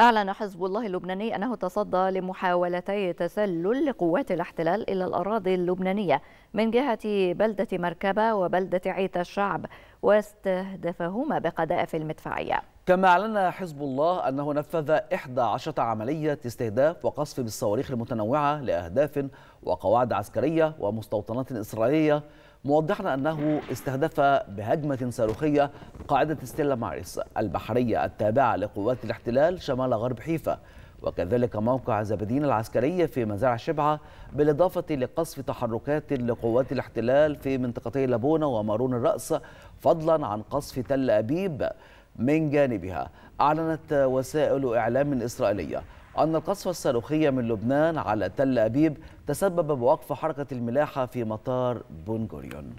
أعلن حزب الله اللبناني أنه تصدى لمحاولتي تسلل لقوات الاحتلال إلى الأراضي اللبنانية من جهة بلدة مركبة وبلدة عيت الشعب واستهدفهما بقذائف المدفعية كما أعلن حزب الله أنه نفذ 11 عملية استهداف وقصف بالصواريخ المتنوعة لأهداف وقواعد عسكرية ومستوطنات إسرائيلية موضحا أنه استهدف بهجمة صاروخية قاعدة ستيلا ماريس البحرية التابعة لقوات الاحتلال شمال غرب حيفا وكذلك موقع زبدين العسكرية في مزارع شبعة بالإضافة لقصف تحركات لقوات الاحتلال في منطقتي لبونة ومارون الرأس فضلا عن قصف تل أبيب من جانبها أعلنت وسائل إعلام إسرائيلية أن القصف الصاروخي من لبنان على تل أبيب تسبب بوقف حركة الملاحة في مطار بنغوريون